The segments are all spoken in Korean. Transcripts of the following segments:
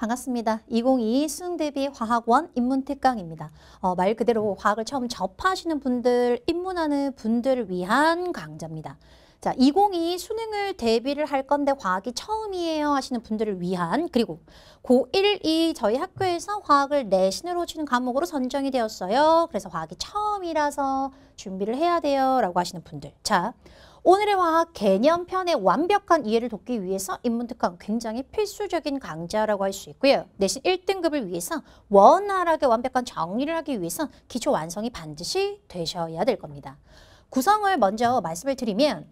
반갑습니다. 2022 수능대비 화학원 인문특강입니다. 어, 말 그대로 음. 화학을 처음 접하시는 분들, 입문하는 분들을 위한 강좌입니다. 자, 2 0 2 수능을 대비를 할 건데 과학이 처음이에요 하시는 분들을 위한 그리고 고1이 저희 학교에서 과학을 내신으로 치는 과목으로 선정이 되었어요. 그래서 과학이 처음이라서 준비를 해야 돼요 라고 하시는 분들. 자, 오늘의 과학 개념편의 완벽한 이해를 돕기 위해서 인문특강 굉장히 필수적인 강좌라고 할 수 있고요. 내신 1등급을 위해서 원활하게 완벽한 정리를 하기 위해서 기초 완성이 반드시 되셔야 될 겁니다. 구성을 먼저 말씀을 드리면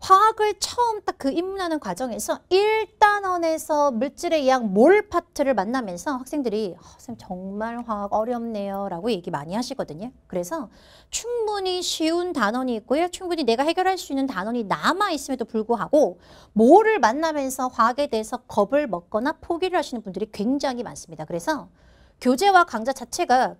화학을 처음 딱 그 입문하는 과정에서 1단원에서 물질의 약 몰 파트를 만나면서 학생들이 어, 선생님 정말 화학 어렵네요 라고 얘기 많이 하시거든요. 그래서 충분히 쉬운 단원이 있고요. 충분히 내가 해결할 수 있는 단원이 남아있음에도 불구하고 뭐를 만나면서 화학에 대해서 겁을 먹거나 포기를 하시는 분들이 굉장히 많습니다. 그래서 교재와 강좌 자체가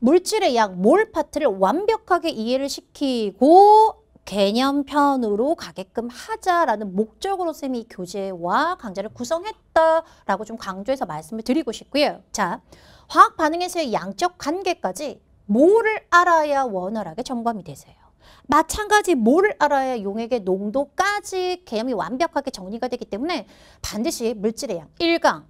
물질의 약 몰 파트를 완벽하게 이해를 시키고 개념편으로 가게끔 하자라는 목적으로 쌤이 교재와 강좌를 구성했다라고 좀 강조해서 말씀을 드리고 싶고요. 자, 화학 반응에서의 양적 관계까지 뭐를 알아야 원활하게 점검이 되세요. 마찬가지 뭐를 알아야 용액의 농도까지 개념이 완벽하게 정리가 되기 때문에 반드시 물질의 양 1강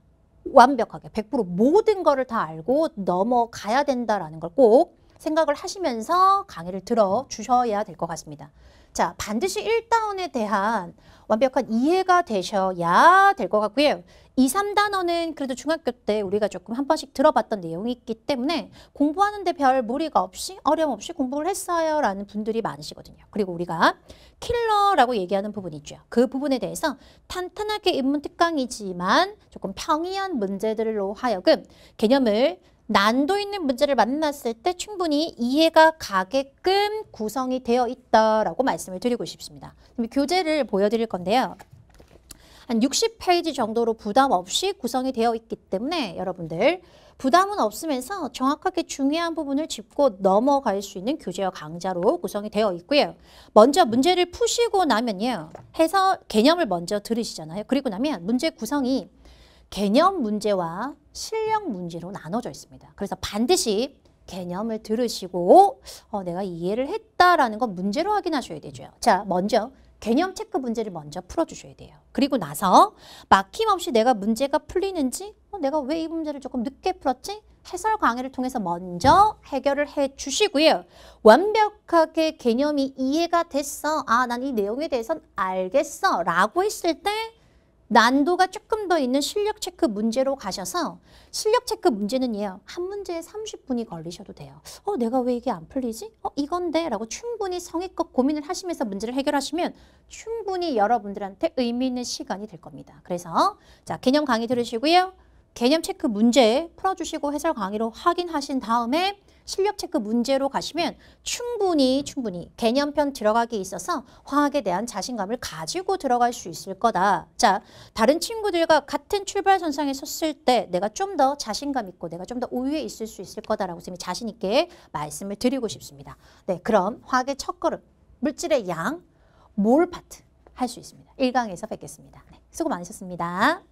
완벽하게 100% 모든 거를 다 알고 넘어가야 된다라는 걸꼭 생각을 하시면서 강의를 들어 주셔야 될 것 같습니다. 자, 반드시 1단원에 대한 완벽한 이해가 되셔야 될 것 같고요. 2, 3단원은 그래도 중학교 때 우리가 조금 한 번씩 들어봤던 내용이 있기 때문에 공부하는데 별 무리가 없이 어려움 없이 공부를 했어요 라는 분들이 많으시거든요. 그리고 우리가 킬러라고 얘기하는 부분이 있죠. 그 부분에 대해서 탄탄하게 입문 특강이지만 조금 평이한 문제들로 하여금 개념을 난도 있는 문제를 만났을 때 충분히 이해가 가게끔 구성이 되어 있다라고 말씀을 드리고 싶습니다. 교재를 보여드릴 건데요. 한 60페이지 정도로 부담 없이 구성이 되어 있기 때문에 여러분들 부담은 없으면서 정확하게 중요한 부분을 짚고 넘어갈 수 있는 교재와 강좌로 구성이 되어 있고요. 먼저 문제를 푸시고 나면요. 해서 개념을 먼저 들으시잖아요. 그리고 나면 문제 구성이 개념 문제와 실력 문제로 나눠져 있습니다. 그래서 반드시 개념을 들으시고 어, 내가 이해를 했다라는 건 문제로 확인하셔야 되죠. 자, 먼저 개념 체크 문제를 먼저 풀어주셔야 돼요. 그리고 나서 막힘없이 내가 문제가 풀리는지 어, 내가 왜 이 문제를 조금 늦게 풀었지? 해설 강의를 통해서 먼저 해결을 해 주시고요. 완벽하게 개념이 이해가 됐어. 아, 난 이 내용에 대해서는 알겠어. 라고 했을 때 난도가 조금 더 있는 실력 체크 문제로 가셔서 실력 체크 문제는요. 한 문제에 30분이 걸리셔도 돼요. 어, 내가 왜 이게 안 풀리지? 어, 이건데? 라고 충분히 성의껏 고민을 하시면서 문제를 해결하시면 충분히 여러분들한테 의미 있는 시간이 될 겁니다. 그래서 자 개념 강의 들으시고요. 개념 체크 문제 풀어주시고 해설 강의로 확인하신 다음에 실력 체크 문제로 가시면 충분히 충분히 개념편 들어가기에 있어서 화학에 대한 자신감을 가지고 들어갈 수 있을 거다. 자, 다른 친구들과 같은 출발선상에 섰을 때 내가 좀 더 자신감 있고 내가 좀 더 우위에 있을 수 있을 거다라고 선생님 자신 있게 말씀을 드리고 싶습니다. 네, 그럼 화학의 첫 걸음, 물질의 양, 몰 파트 할 수 있습니다. 1강에서 뵙겠습니다. 네, 수고 많으셨습니다.